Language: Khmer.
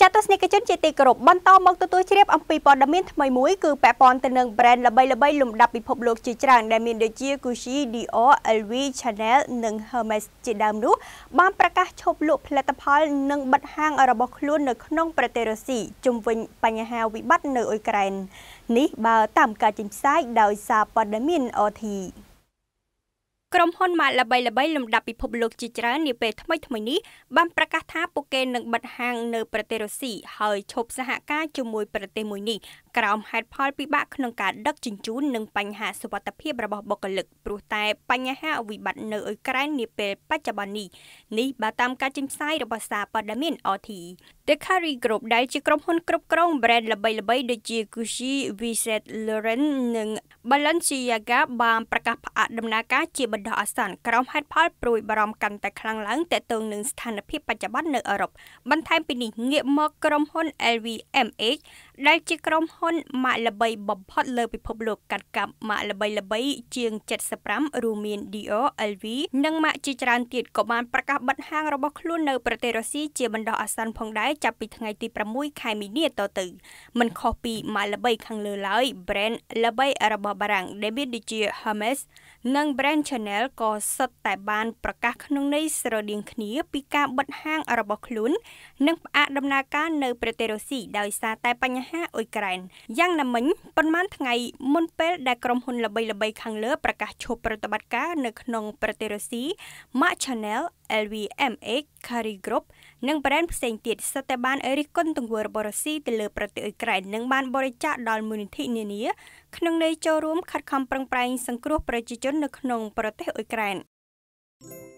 ចាទស្សនិកជនជាទីគោរពបន្តមកទទួលជ្រាបអំពីព័ត៌មានថ្មីមួយគឺពាក់ព័ន្ធទៅនឹង brand ល្បីៗលំដាប់ពិភពលោកជាច្រើនដែលមានដូចជា Gucci, Dior, LV, Chanel និង Hermes ជាដើមនោះបានប្រកាសឈប់លក់ផលិតផល និងបិទហាងរបស់ខ្លួននៅក្នុងប្រទេសរុស្ស៊ីជំវិញបញ្ហាវិបត្តិនៅអ៊ុយក្រែននេះបើតាមការចេញផ្សាយដោយសារព័ត៌មាន OT ក្រុមហ៊ុនម៉ាកល្បីល្បីលំដាប់ពិភពលោកជាច្រើននាពេលថ្មីថ្មីនេះបានប្រកាសថាពួកគេនឹងបិទហាងនៅប្រទេសរុស្ស៊ីហើយឈប់សហការជាមួយប្រទេសមួយនេះក្រោមហេតុផលពិបាកក្នុងការដឹកជញ្ជូននិងបញ្ហាសុវត្ថិភាពរបស់បុគ្គលិកព្រោះតែបញ្ហាវិបត្តិនៅអ៊ុយក្រែននាពេលបច្ចុប្បន្ននេះនេះបើតាមការចេញផ្សាយរបស់សារព័ត៌មាន RT The Curry Group ដែលជាក្រុមហ៊ុនគ្រប់គ្រង brand ល្បីៗដូចជា Gucci, Versace, Lauren និង Balenciaga បានប្រកាសផ្អាកដំណើរការជាបណ្ដោះអាសន្នក្រោមហេតុផលព្រួយបារម្ភកាន់តែខ្លាំងឡើងទាក់ទងនឹងស្ថានភាពបច្ចុប្បន្ននៅអឺរ៉ុបបន្ថែមពីនេះងាកមកក្រុមហ៊ុន LVMH ដែលជាក្រុមហ៊ុនម៉ាកល្បីបំផុតលើពិភពលោកកាត់កាប់ម៉ាកល្បីល្បីជាង75រួមមាន Dior, LV និងម៉ាកជាច្រើនទៀតក៏បានប្រកាសបិទហាងរបស់ខ្លួននៅប្រទេសរុស្ស៊ីជាបណ្ដោះអាសន្នផងដែរចាប់ពីថ្ងៃទី6ខែមីនាតទៅមិនខុសពីម៉ាកល្បីខាងលើឡើយ brand ល្បីរបស់បារាំងដែលមានដូចជា Hermes និង brand Chanel ក៏សុទ្ធតែបាន ប្រកាសក្នុងន័យស្រដៀងគ្នា ពីការបិទហាង របស់ខ្លួននិងផ្អាកដំណើរការនៅប្រទេសរុស្ស៊ីដោយសារតែបញ្ហាហាអ៊ុយក្រែនយ៉ាងណាមិញប៉ុន្មានថ្ងៃមុនពេលដែលក្រុមហ៊ុនល្បីៗខាងលើ ប្រកាសឈប់ប្រតិបត្តិការនៅក្នុងប្រទេសរុស្ស៊ី Mark Channel LVMH Curry Group និង brand ផ្សេងទៀតសុទ្ធតែបានរិះគន់ទង្វើរបស់រុស្ស៊ីទៅលើប្រទេសអ៊ុយក្រែននិងបាន បរិច្ចាគដល់មូលនិធិនានា ក្នុងន័យចូលរួមខិតខំប្រឹងប្រែងសង្គ្រោះប្រជាជននៅក្នុង ប្រទេសអ៊ុយក្រែន thank you